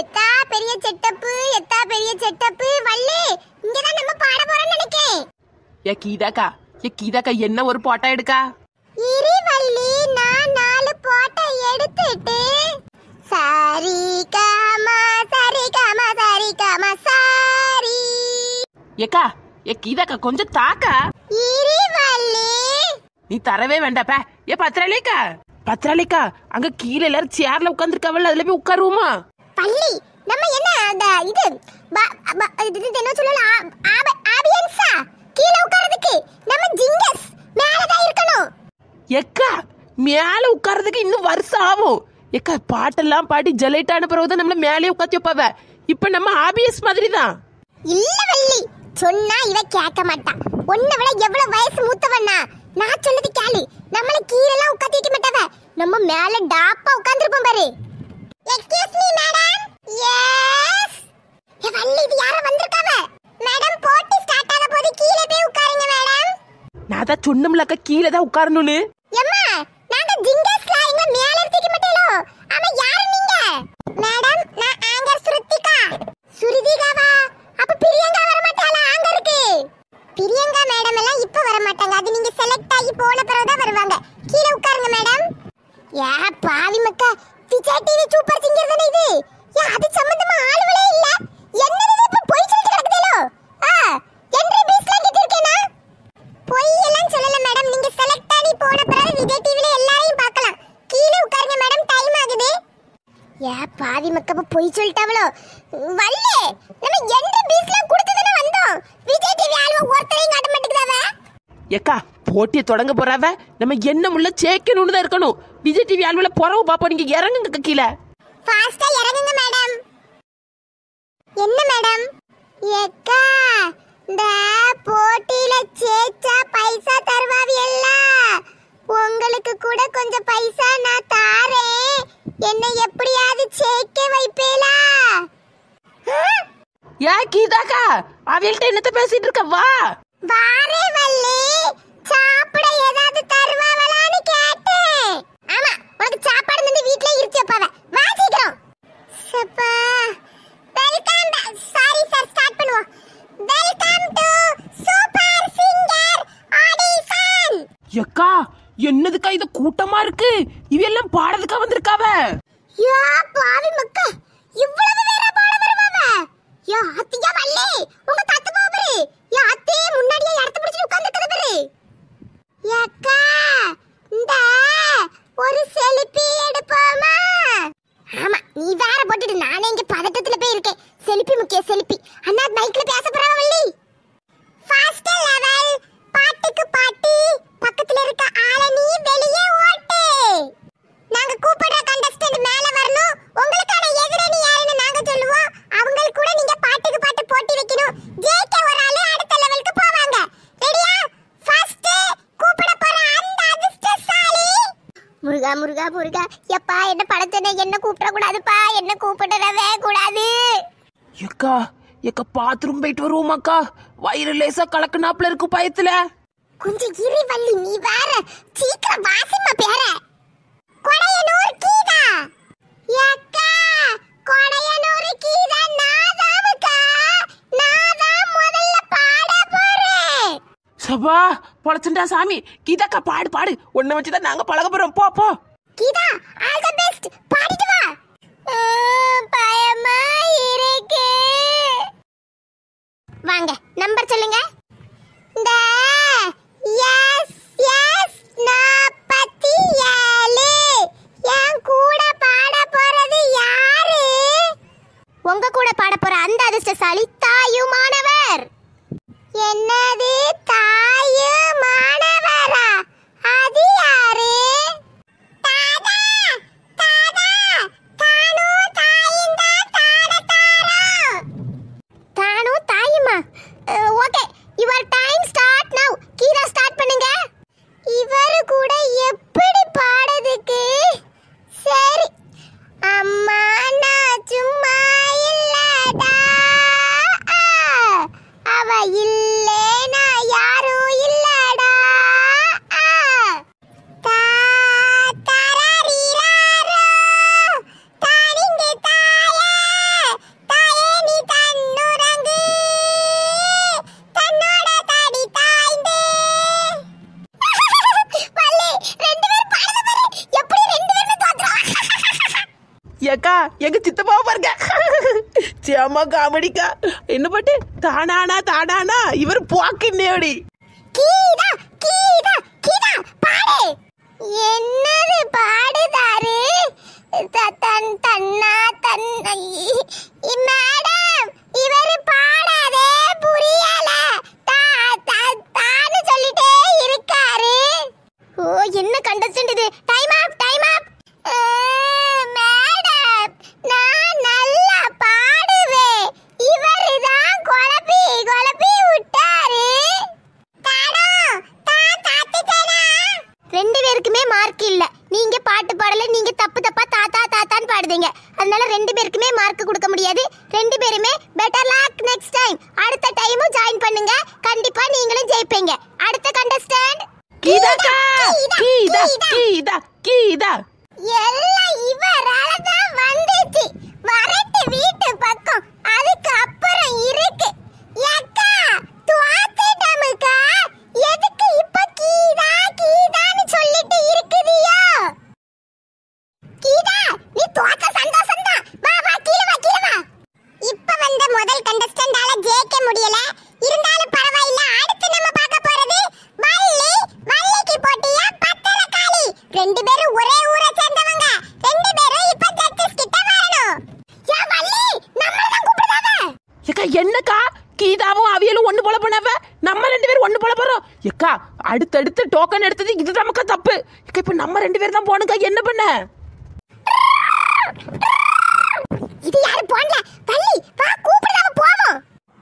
எத்தா பெரிய செட்டப்பு எத்தா பெரிய செட்டப்பு வள்ளி இங்கதான் நம்ம பாட போறோம்னு நினைக்கிறேன் ஏ கீதாக்கா ஏ கீதாக்கா என்ன ஒரு போட்டோ எடுக்கா இரு வள்ளி நான் நாலு போட்டோ எடுத்துட்டு சாரி காமா சாரி காமா சாரி காமா சாரி ஏக்கா ஏ கீதாக்கா கொஞ்சம் தாக்கா இரு வள்ளி நீ தரவே வேண்டாப்பா ஏ பத்திரலேக்கா பத்திராலிக்கா அங்க கீழே எல்லாரும் சேர்ல உட்காந்துருக்காவல்ல அதுல போய் உட்காருவோமா பள்ளி நம்ம என்ன இது இது என்ன சொல்லலாம் ஆபியன்ஸா கீழே உட்கார்றதுக்கு நம்ம ஜிங்கஸ் மேல தான் இருக்கணும் எக்கா மேல உட்கார்றதுக்கு இன்னும் வருஷம் ஆகும் எக்கா பாட்டெல்லாம் பாடி ஜலைட் தான் நம்ம மேலே உட்காந்து வைப்பாவ இப்ப நம்ம ஆபியஸ் மாதிரி தான் இல்ல வள்ளி சொன்னா இவ கேட்க மாட்டான் உன்னை விட எவ்வளவு வயசு மூத்தவண்ணா நான் சொன்னது கேளு நம்மள கீழே எல்லாம் உட்காந்து வைக்க மாட்டாவ நம்ம மேல டாப்பா உட்காந்துருப்போம் பாரு excuse madam S A Valli இது வந்திருக்காங்க மேடம் போட்டி ஸ்டார்ட் ஆக போது கீழே போய் உட்காருங்க மேடம் நான் தான் சொன்னோம்லக்கா கீழே தான் உட்காரணும்னு எம்மா நாங்க ஜிங்கஸ்ல எங்க மேல இருந்துக்க மாட்டேலோ ஆமா யாரு நீங்க மேடம் நான் ஆங்கர் சுருத்திகா சுருதிகாவா அப்ப பிரியங்கா வர மாட்டாளா ஆங்கருக்கு பிரியங்கா மேடம் எல்லாம் இப்ப வர மாட்டாங்க அது நீங்க செலக்ட் ஆகி போன பிறகு தான் வருவாங்க கீழே உட்காருங்க மேடம் ஏ பாவி விஜய் டிவி சூப்பர் சிங்கர் தானே இது ஏன் அது சம்பந்தமா ஆளுங்களே இல்ல என்னது இப்ப பொய் சொல்லிட்டு கிடக்குதேலோ ஆ என்ட்ரி பீஸ்லாம் கேட்டிருக்கேனா பொய் எல்லாம் சொல்லல மேடம் நீங்க செலக்ட் ஆகி போன பிறகு விஜய் டிவில எல்லாரையும் பார்க்கலாம் கீழே உட்காருங்க மேடம் டைம் ஆகுது ஏ பாதி மக்கப்ப பொய் சொல்லிட்டாவளோ வல்லே நம்ம என்ட்ரி பீஸ்லாம் கொடுத்து தானே வந்தோம் விஜய் டிவி ஆளுவ ஒருத்தரையும் காட்ட மாட்டேங்குதாவே ஏக்கா போட்டியை தொடங்க போறவ நம்ம என்ன முள்ள சேக்கணும்னு தான் இருக்கணும் விஜய் டிவி ஆல்வல பொறவு பாப்போம் நீங்க இறங்குங்க கீழே ஃபாஸ்டா இறங்குங்க மேடம் என்ன மேடம் ஏக்கா இந்த போட்டியில சேச்சா பைசா தருவாவியல்ல உங்களுக்கு கூட கொஞ்சம் பைசா நான் தாரே என்ன எப்படியாவது சேக்க வைப்பேலா ஏ கீதாக்கா அவள்கிட்ட என்னத்த பேசிட்டு இருக்க வா வாரே வள்ளி ஏதாவது தருவாங்களான்னு கேட்டேன் ஆமா உனக்கு சாப்பாடு வந்து வீட்ல இருக்கு அப்பாவ வா சீக்கிரம் சப்பா சாரி சார் ஸ்டார்ட் பண்ணுவோம் welcome to super singer audition என்னதுக்கா இது கூட்டமா இருக்கு இவையெல்லாம் பாடுறதுக்கா வந்திருக்காவ யா பாவி மக்கா இவ்வளவு வேற பாட வருவாவ யா அத்தியா வள்ளி உங்க ஒரு செல்பி எடுப்போமா ஆமா நீ வேற போட்டுட்டு நானே இங்க பதட்டத்துல போய் இருக்கேன் செல்பி முக்கிய செல்பி முருகா முருகா எப்பா என்ன பழச்சனே என்ன கூப்பிட கூடாதுப்பா என்ன கூப்பிடவே கூடாது எக்கா எக்கா பாத்ரூம் போயிட்டு வருவோமாக்கா வயிறு லேசா கலக்குனாப்ல இருக்கு பயத்துல கொஞ்சம் கிரி வள்ளி நீ வேற சீக்கிரம் வாசிமா பேர கொடையனூர் கீதா யக்கா கொடையனூர் கீதா நாதாவுக்கா தான்க்கா முதல்ல பாட போறேன் சபா பொழச்சுண்டா சாமி கீதாக்கா பாடு பாடு உன்னை வச்சுதான் நாங்க பழக போறோம் போ போ கீதா ஆல் தி பெஸ்ட் பாடிட்டு வா எங்க சித்தப்பாவை பாருங்க சேமா காமெடிக்கா என்ன பாட்டு தானானா தானானா இவர் போக்கு நேடி என்னது பாடுதாரு தாத்தா கீதா கீதா கீதா எல்லாம் இவரால தான் வந்துச்சு வரட்டு வீட்டு பக்கம் அதுக்கு அப்புறம் இருக்கு அக்கா துவாத்திட்டமுக்கா எதுக்கு இப்ப கீதா கீதான்னு சொல்லிட்டு இருக்குதியா கீதா நீ துவாக்க சந்தோஷம் தான் வா வா கீழ வா கீழ வா இப்ப வந்த முதல் கண்டஸ்டன்டால ஜெயிக்க முடியல தடுத்து டோக்கன் எடுத்தது இது நமக்கு தப்பு இப்போ நம்ம ரெண்டு பேரும் தான் போனுக்கா என்ன பண்ண இது யாரு போன்ல பள்ளி வா கூப்பிடலாம் போவோம்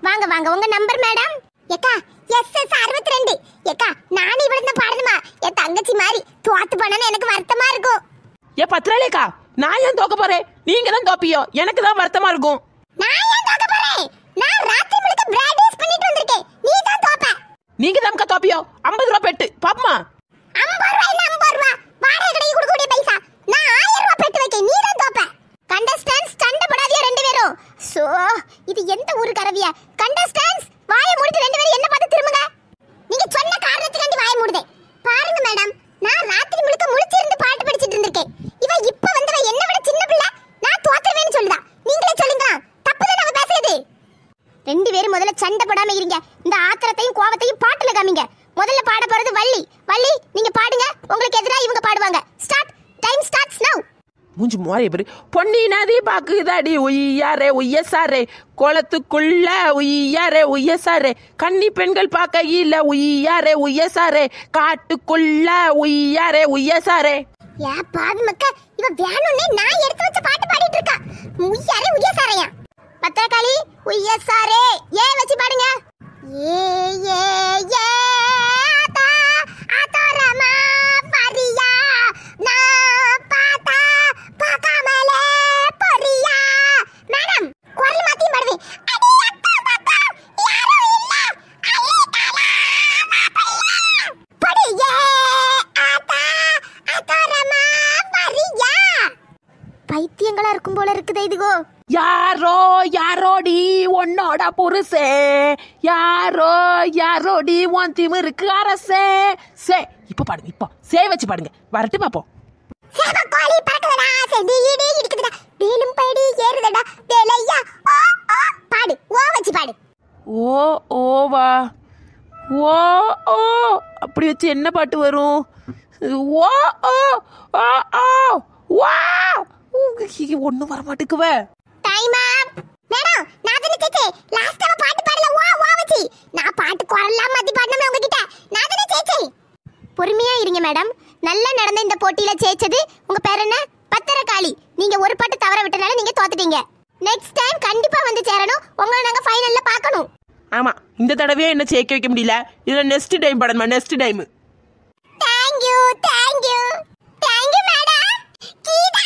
வாங்க வாங்க உங்க நம்பர் மேடம் ஏக்கா எஸ் எஸ் அறுபத்தி ரெண்டு ஏக்கா நானும் இவ்வளவு தான் பாடணுமா என் தங்கச்சி மாதிரி தோத்து போனேன்னு எனக்கு வருத்தமா இருக்கும் ஏ பத்ராலேக்கா நான் ஏன் தோக்க போறேன் நீங்க தான் தோப்பியோ எனக்கு தான் வருத்தமா இருக்கும் நான் ஏன் தோக்க போறேன் நான் ராத்திரி முழுக்க பிரெட் நீங்க தான் தோப்பியோ ஐம்பது ரூபா பெட்டு பாப்பமா ஐம்பது ரூபாய் இல்ல ஐம்பது ரூபா வாடகை கடைக்கு கொடுக்கக்கூடிய பைசா நான் ஆயிரம் ரூபாய் பெட்டு வைக்க நீ தான் தோப்ப கண்டஸ்டன்ஸ் சண்டை போடாதியா ரெண்டு பேரும் சோ இது எந்த ஊரு கரவியா கண்டஸ்டன்ஸ் வாயை முடித்து ரெண்டு பேரும் என்ன பார்த்து திரும்புங்க மூஞ்சி மாறி பேர் பொன்னி நதி பாக்குதாடி ஒய்யாரே ஒய்யசாரே கோலத்துக்குள்ள உய்யாரே உய்யசாரே கன்னி பெண்கள் பார்க்க பார்க்கையில உய்யாரே உய்யசாரே காட்டுக்குள்ள உய்யாரே உய்யசாரே ஏ பாவி மக்க இவ வேணும்னே நான் எடுத்து வச்ச பாட்டு பாடிட்டு இருக்கா உய்யாரே உய்யசாரையா பத்திரகாளி உய்யசாரே ஏன் வச்சு பாடுங்க பைத்தியங்களா இருக்கும் போல இருக்குது இதுகோ யாரோ யாரோடி உன்னோட பொருசே யாரோ யாரோடி உன் திமிருக்கு அரசே சே இப்ப பாடுங்க இப்போ சே வச்சு பாடுங்க வரட்டு பாப்போம் இருக்குதுடா ஓ வச்சு ஓ ஓ ஓ அப்படி வச்சு என்ன பாட்டு வரும் ஓ ஓ ஓ ஓ வா டைம் மேடம் பாட்டு பாடல வா நான் பாட்டு பொறுமையா இருங்க மேடம் நல்லா நடந்த இந்த போட்டியில ஜெயிச்சது உங்க பேர் என்ன பத்திரக்காளி நீங்க ஒரு பாட்டு தவற விட்டனால நீங்க தோத்துட்டீங்க நெக்ஸ்ட் டைம் கண்டிப்பா வந்து சேரணும் உங்களை நாங்க ஃபைனல்ல பார்க்கணும் ஆமா இந்த தடவையே என்ன வைக்க முடியல இதுல நெக்ஸ்ட் டைம் படணுமா next time thank you thank you thank you madam Geetha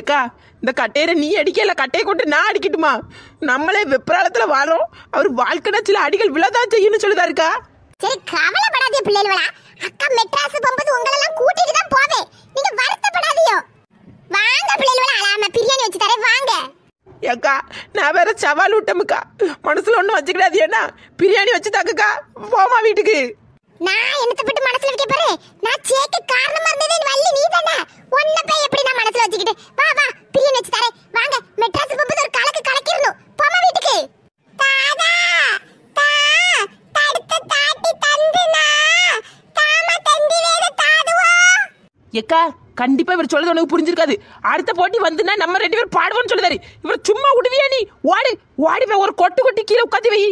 ஏக்கா இந்த கட்டையரை நீ அடிக்கல கட்டையை கொண்டு நான் அடிக்கட்டுமா நம்மளே வெப்பராளத்தில் வாழும் அவர் வாழ்க்கைனா சில அடிகள் விழதான் செய்யணும்னு சொல்லுதா இருக்கா சரி கவலைப்படாதே பிள்ளைகளா அக்கா மெட்ராஸ் போகும்போது எல்லாம் கூட்டிட்டு தான் போவேன் நீங்க வருத்தப்படாதியோ வாங்க பிள்ளைகளா அழாம பிரியாணி வச்சு தரேன் வாங்க ஏக்கா நான் வேற சவால் விட்டமுக்கா மனசுல ஒன்றும் வச்சுக்கிடாது ஏன்னா பிரியாணி வச்சு தாக்குக்கா போமா வீட்டுக்கு நான் என்னத்தை பட்டு மனசுல வைக்க பாரு நான் சேக்கு காரணமா இருந்தது வள்ளி நீ தானே உன்ன போய் எப்படி நான் மனசுல வச்சுக்கிட்டு வா வா பிரியன் வச்சு தரேன் வாங்க மெட்ராஸ் போகும்போது ஒரு கலக்கு கலக்கிடணும் போமா வீட்டுக்கு தாதா தா தடுத்து தாட்டி தந்துனா தாமா தந்தி வேற ஏக்கா கண்டிப்பா இவர் சொல்றது உனக்கு புரிஞ்சிருக்காது அடுத்த போட்டி வந்துன்னா நம்ம ரெண்டு பேரும் பாடுவோம்னு சொல்லுதாரு இவர் சும்மா விடுவியா நீ ஓடு ஓடி போய் ஒரு கொட்டு கொட்டி கீழே உட்காந்து வை